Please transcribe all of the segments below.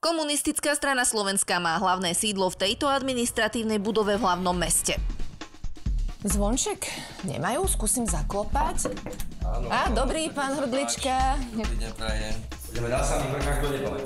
Komunistická strana Slovenska má hlavné sídlo v tejto administratívnej budove v hlavnom meste. Zvonček nemajú? Skúsim zaklopať. Áno. Á, dobrý, pán Hrdlička. Dobrý deň, prajem. Ideme na samých vrchách do nebole.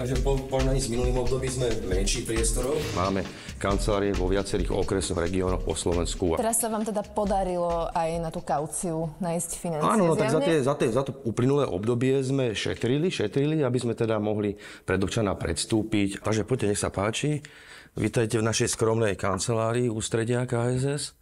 Takže po porovnaní s minulým období sme menších priestoroch. Máme kancelárie vo viacerých okresoch, regiónoch po Slovensku. Teraz sa vám teda podarilo aj na tú kauciu nájsť financie. Áno, no, tak za, tie, za, tie, za to uplynulé obdobie sme šetrili, šetrili, aby sme teda mohli pred občana predstúpiť. Takže poďte, nech sa páči. Vítajte v našej skromnej kancelárii ústredia KSS.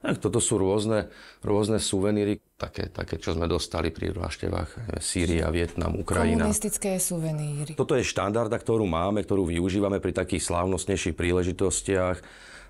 Tak toto sú rôzne, rôzne suveníry, také, také, čo sme dostali pri návštevách e, Sýria, Vietnam, Ukrajina. Komunistické suveníry. Toto je štandarda, ktorú máme, ktorú využívame pri takých slávnostnejších príležitostiach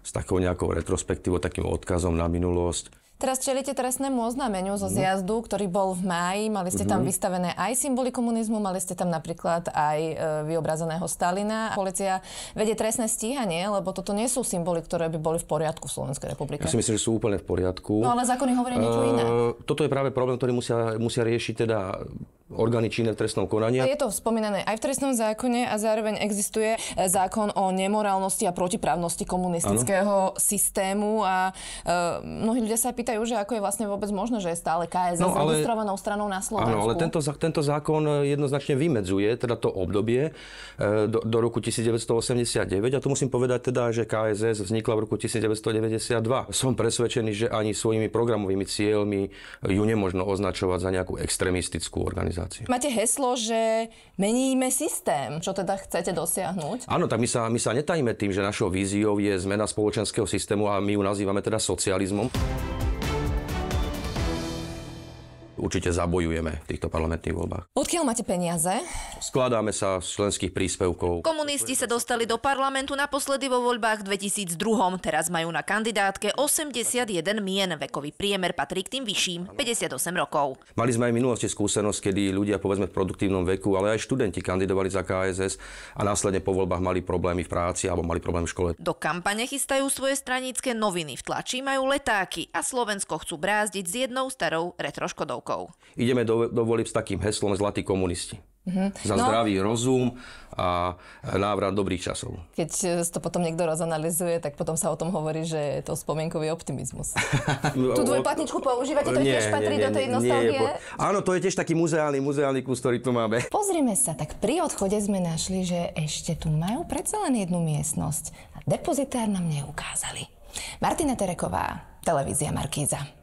s takou nejakou retrospektívou, takým odkazom na minulosť. Teraz čelíte trestnému oznámeniu zo mhm. zjazdu, ktorý bol v máji. Mali ste tam mhm. vystavené aj symboly komunizmu, mali ste tam napríklad aj e, vyobrazeného Stalina. Polícia vedie trestné stíhanie, lebo toto nie sú symboly, ktoré by boli v poriadku v Slovenskej republike. Ja si myslím, že sú úplne v poriadku. No ale zákony hovoria niečo e, iné. E, toto je práve problém, ktorý musia, musia riešiť teda orgány činné v trestnom konaní. Je to spomínané aj v trestnom zákone a zároveň existuje e, zákon o nemorálnosti a protiprávnosti komunistického ano. systému a e, mnohí ľudia sa pýtajú, že ako je vlastne vôbec možné, že je stále KS no, ale, registrovanou stranou na Slovensku. Áno, ale tento, tento zákon e, jednoznačne vymedzuje teda to obdobie e, do, do roku 1989 a tu musím povedať teda, že KSS vznikla v roku 1992. Som presvedčený, že ani svojimi programovými cieľmi ju nemožno označovať za nejakú extremistickú organizáciu organizácií. Máte heslo, že meníme systém. Čo teda chcete dosiahnuť? Áno, tak my sa, my sa netajíme tým, že našou víziou je zmena spoločenského systému a my ju nazývame teda socializmom určite zabojujeme v týchto parlamentných voľbách. Odkiaľ máte peniaze? Skladáme sa z členských príspevkov. Komunisti sa dostali do parlamentu naposledy vo voľbách 2002. Teraz majú na kandidátke 81 mien. Vekový priemer patrí k tým vyšším, 58 rokov. Mali sme aj v minulosti skúsenosť, kedy ľudia povedzme v produktívnom veku, ale aj študenti kandidovali za KSS a následne po voľbách mali problémy v práci alebo mali problémy v škole. Do kampane chystajú svoje stranické noviny. V tlači majú letáky a Slovensko chcú brázdiť s jednou starou retroškodovkou rokov. Ideme do, do volieb s takým heslom Zlatí komunisti. Mm-hmm. Za no, zdravý rozum a návrat dobrých časov. Keď to potom niekto rozanalizuje, tak potom sa o tom hovorí, že je to spomienkový optimizmus. Tú dvojplatničku používate, to tiež patrí nie, do tej nostalgie? Nie, po... Áno, to je tiež taký muzeálny, muzeálny kus, ktorý tu máme. Pozrime sa, tak pri odchode sme našli, že ešte tu majú predsa len jednu miestnosť. A depozitár nám neukázali. Martina Tereková, televízia Markíza.